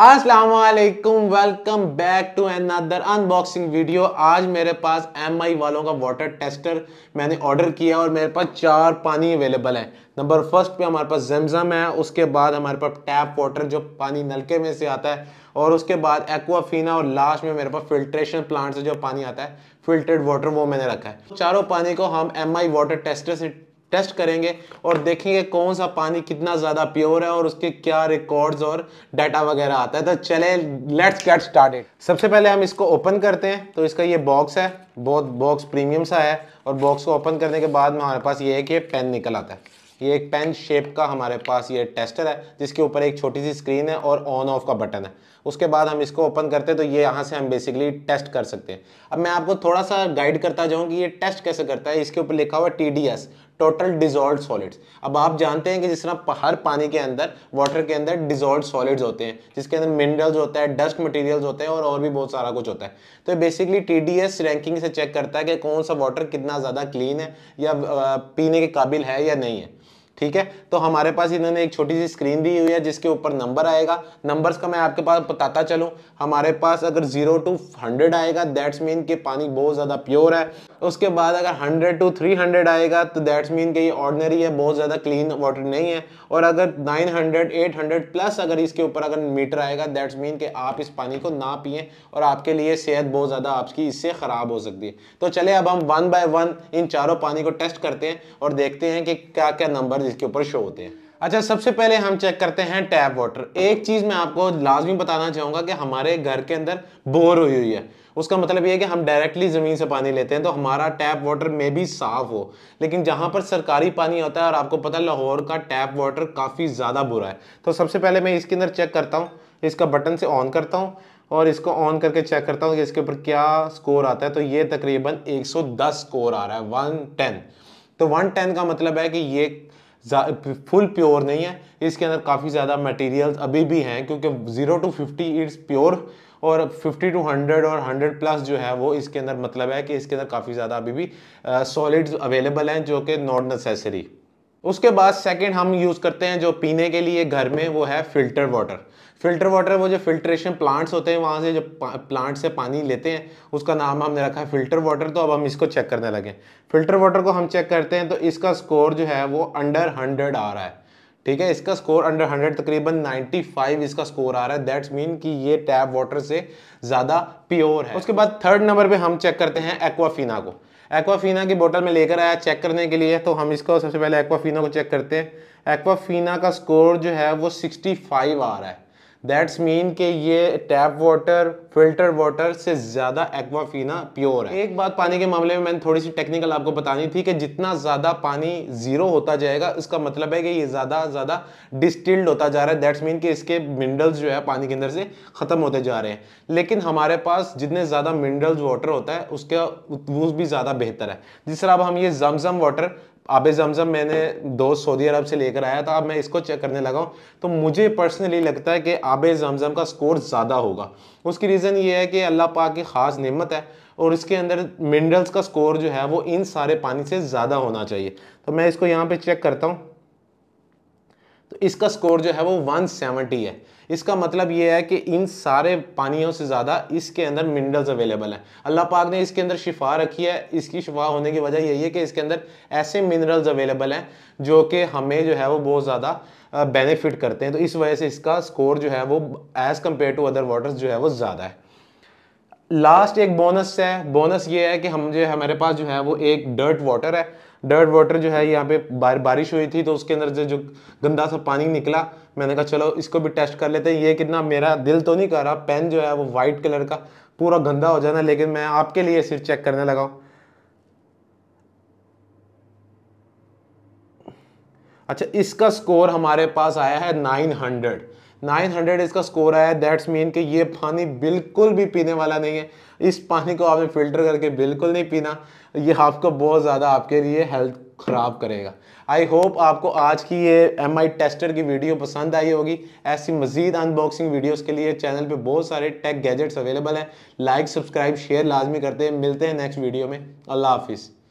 Aslam welcome back to another unboxing video आज मेरे पास M आई वालों का वाटर टेस्टर मैंने ऑर्डर किया और मेरे पास चार पानी अवेलेबल है नंबर फर्स्ट पे हमारे पास जमजम है उसके बाद हमारे पास टैप वाटर जो पानी नलके में से आता है और उसके बाद एक्वाफीना और लास्ट में मेरे पास फिल्ट्रेशन प्लांट से जो पानी आता है फिल्टर्ड वाटर वो मैंने रखा है चारों पानी को हम एम आई वाटर टेस्टर से टेस्ट करेंगे और देखेंगे कौन सा पानी कितना ज़्यादा प्योर है और उसके क्या रिकॉर्ड्स और डाटा वगैरह आता है तो चले लेट्स गेट स्टार्टेड सबसे पहले हम इसको ओपन करते हैं तो इसका ये बॉक्स है बहुत बॉक्स प्रीमियम सा है और बॉक्स को ओपन करने के बाद हमारे पास ये है कि पेन निकल आता है ये एक पेन शेप का हमारे पास ये टेस्टर है जिसके ऊपर एक छोटी सी स्क्रीन है और ऑन ऑफ का बटन है उसके बाद हम इसको ओपन करते हैं तो ये यहाँ से हम बेसिकली टेस्ट कर सकते हैं अब मैं आपको थोड़ा सा गाइड करता जाऊँ कि ये टेस्ट कैसे करता है इसके ऊपर लिखा हुआ टी टोटल डिजोल्व सॉलिड्स अब आप जानते हैं कि जिस तरह हर पानी के अंदर वाटर के अंदर डिजोल्व सॉलिड्स होते हैं जिसके अंदर मिनरल्स होता है डस्ट मटेरियल्स होते हैं और और भी बहुत सारा कुछ होता है तो बेसिकली टीडीएस रैंकिंग से चेक करता है कि कौन सा वाटर कितना ज़्यादा क्लीन है या पीने के काबिल है या नहीं है ठीक है तो हमारे पास इन्होंने एक छोटी सी स्क्रीन दी हुई है जिसके ऊपर नंबर आएगा नंबर्स का मैं आपके पास बताता चलूँ हमारे पास अगर जीरो टू हंड्रेड आएगा दैट्स मीन कि पानी बहुत ज़्यादा प्योर है उसके बाद अगर हंड्रेड टू थ्री हंड्रेड आएगा तो दैट्स मीन के ये ऑर्डनरी है बहुत ज़्यादा क्लीन वाटर नहीं है और अगर nine hundred eight hundred plus अगर इसके ऊपर अगर मीटर आएगा दैट्स मीन कि आप इस पानी को ना पिए और आपके लिए सेहत बहुत ज़्यादा आपकी इससे ख़राब हो सकती है तो चले अब हम वन बाय वन इन चारों पानी को टेस्ट करते हैं और देखते हैं कि क्या क्या नंबर वाटर जिसके ऊपर शो होते हैं अच्छा सबसे पहले हम चेक करते हैं टैप वाटर एक चीज़ मैं आपको लाजमी बताना चाहूंगा कि हमारे घर के अंदर बोर हुई हुई है उसका मतलब यह है कि हम डायरेक्टली ज़मीन से पानी लेते हैं तो हमारा टैप वाटर में भी साफ़ हो लेकिन जहां पर सरकारी पानी होता है और आपको पता है लाहौर का टैप वाटर काफ़ी ज़्यादा बुरा है तो सबसे पहले मैं इसके अंदर चेक करता हूँ इसका बटन से ऑन करता हूँ और इसको ऑन करके चेक करता हूँ कि इसके ऊपर क्या स्कोर आता है तो ये तकरीबन 110 स्कोर आ रहा है 110 तो 110 का मतलब है कि ये फुल प्योर नहीं है इसके अंदर काफ़ी ज़्यादा मटेरियल्स अभी भी हैं क्योंकि zero two fifty it's pure और 50 टू 100 और 100 प्लस जो है वो इसके अंदर मतलब है कि इसके अंदर काफ़ी ज़्यादा अभी भी सॉलिड्स अवेलेबल हैं जो कि नॉट नेसेसरी उसके बाद सेकेंड हम यूज़ करते हैं जो पीने के लिए घर में वो है फिल्टर वाटर फिल्टर वाटर वो जो फिल्ट्रेशन प्लांट्स होते हैं वहाँ से जो प्लांट से पानी लेते हैं उसका नाम हमने रखा है फिल्टर वाटर तो अब हम इसको चेक करने लगे फिल्टर वाटर को हम चेक करते हैं तो इसका स्कोर जो है वो अंडर हंड्रेड आ रहा है ठीक है इसका स्कोर अंडर हंड्रेड तकरीबन नाइन्टी फाइव इसका स्कोर आ रहा है दैट्स मीन कि ये टैप वाटर से ज़्यादा प्योर है उसके बाद थर्ड नंबर पर हम चेक करते हैं एक्वाफिना को एक्वाफीना की बोतल में लेकर आया चेक करने के लिए तो हम इसको सबसे पहले एक्वाफीना को चेक करते हैं एक्वाफीना का स्कोर जो है वो 65 आ रहा है दैट्स मीन कि ये टैप वाटर फिल्टर वाटर से ज़्यादा एक्वाफीना प्योर है एक बात पानी के मामले में मैंने थोड़ी सी टेक्निकल आपको बतानी थी कि जितना ज़्यादा पानी ज़ीरो होता जाएगा इसका मतलब है कि ये ज़्यादा ज़्यादा डिस्टिल्ड होता जा रहा है दैट्स मीन कि इसके मिनरल्स जो है पानी के अंदर से ख़त्म होते जा रहे हैं लेकिन हमारे पास जितने ज़्यादा मिनरल्स वाटर होता है उसका वो भी ज़्यादा बेहतर है जिस तरह अब हम ये जमजम वाटर आबे जमजम मैंने दोस्त सऊदी अरब से लेकर आया था अब मैं इसको चेक करने लगा हूँ तो मुझे पर्सनली लगता है कि आबे जमजम का स्कोर ज़्यादा होगा उसकी रीज़न ये है कि अल्लाह पाक की ख़ास नेमत है और इसके अंदर मिनरल्स का स्कोर जो है वो इन सारे पानी से ज़्यादा होना चाहिए तो मैं इसको यहाँ पर चेक करता हूँ तो इसका स्कोर जो है वो 170 है इसका मतलब ये है कि इन सारे पानियों से ज़्यादा इसके अंदर मिनरल्स अवेलेबल हैं अल्लाह पाक ने इसके अंदर शिफा रखी है इसकी शिफा होने की वजह यही है कि इसके अंदर ऐसे मिनरल्स अवेलेबल हैं जो कि हमें जो है वो बहुत ज़्यादा बेनिफिट करते हैं तो इस वजह से इसका स्कोर जो है वो as compare to other waters जो है वो ज़्यादा है लास्ट एक बोनस है बोनस ये है कि हम जो है हमारे पास जो है वो एक डर्ट वाटर है डर्ट वाटर जो है यहाँ पे बार, बारिश हुई थी तो उसके अंदर जो जो गंदा सा पानी निकला मैंने कहा चलो इसको भी टेस्ट कर लेते हैं ये कितना मेरा दिल तो नहीं कर रहा पेन जो है वो वाइट कलर का पूरा गंदा हो जाना लेकिन मैं आपके लिए सिर्फ चेक करने लगा अच्छा इसका स्कोर हमारे पास आया है नाइन हंड्रेड 900 इसका स्कोर आया दैट्स मीन कि ये पानी बिल्कुल भी पीने वाला नहीं है इस पानी को आपने फिल्टर करके बिल्कुल नहीं पीना ये आपको बहुत ज़्यादा आपके लिए हेल्थ ख़राब करेगा आई होप आपको आज की ये एम आई टेस्टर की वीडियो पसंद आई होगी ऐसी मजीद अनबॉक्सिंग वीडियोस के लिए चैनल पे बहुत सारे टेक गैजेट्स अवेलेबल हैं लाइक सब्सक्राइब शेयर लाजमी करते हैं मिलते हैं नेक्स्ट वीडियो में अल्लाह हाफिज़